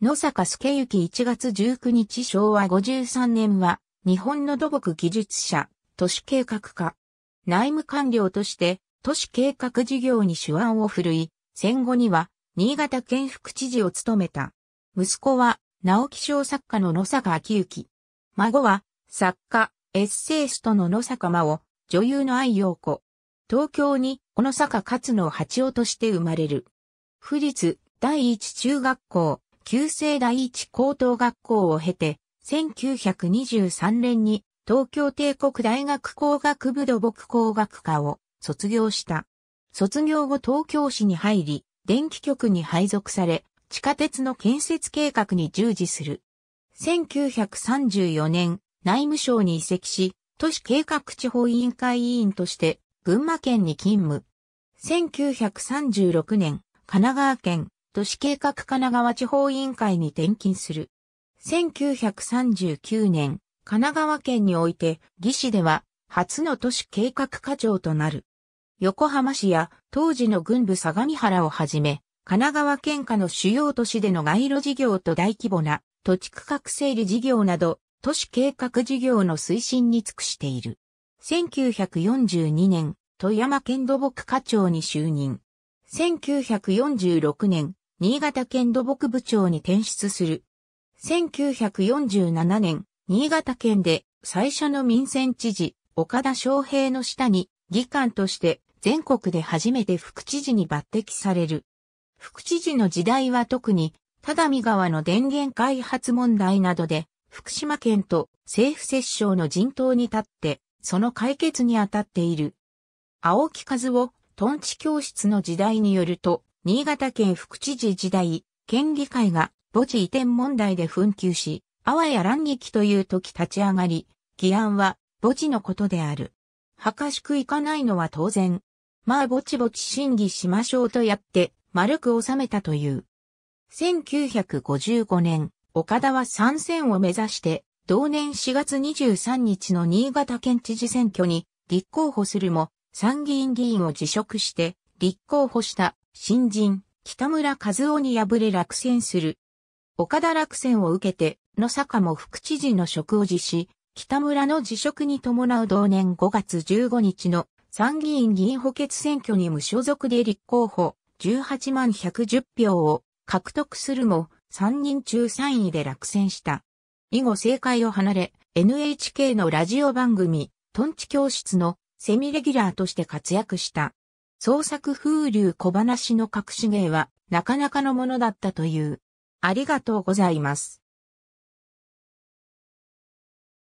野坂助幸1月19日昭和53年は、日本の土木技術者、都市計画家。内務官僚として、都市計画事業に手腕を振るい、戦後には、新潟県副知事を務めた。息子は、直木賞作家の野坂昭之。孫は、作家、エッセイストの野坂真央、女優の愛陽子。東京に、小野坂勝の八尾として生まれる。士立第一中学校。旧制第一高等学校を経て、1923年に東京帝国大学工学部土木工学科を卒業した。卒業後東京市に入り、電気局に配属され、地下鉄の建設計画に従事する。1934年、内務省に移籍し、都市計画地方委員会委員として、群馬県に勤務。1936年、神奈川県都市計画神奈川地方委員会に転勤する。1939年、神奈川県において、義市では、初の都市計画課長となる。横浜市や当時の軍部相模原をはじめ、神奈川県下の主要都市での街路事業と大規模な土地区画整理事業など、都市計画事業の推進に尽くしている。1942年、富山県土木課長に就任。1946年、新潟県土木部長に転出する。1947年、新潟県で最初の民選知事、岡田昌平の下に、議官として全国で初めて副知事に抜擢される。副知事の時代は特に、只見川の電源開発問題などで、福島県と政府折衝の陣頭に立って、その解決に当たっている。青木和夫、トンチ教室の時代によると、新潟県副知事時代、県議会が墓地移転問題で紛糾し、あわや乱撃という時立ち上がり、議案は墓地のことである。はかしくいかないのは当然。まあぼちぼち審議しましょうとやって、丸く収めたという。1955年、岡田は参戦を目指して、同年4月23日の新潟県知事選挙に立候補するも、参議院議員を辞職して立候補した新人、北村和夫に敗れ落選する。岡田落選を受けて、野坂も副知事の職を辞し、北村の辞職に伴う同年5月15日の参議院議員補欠選挙に無所属で立候補18万110票を獲得するも3人中3位で落選した。以後政界を離れ NHK のラジオ番組トンチ教室のセミレギュラーとして活躍した。創作風流小話の隠し芸はなかなかのものだったという。ありがとうございます。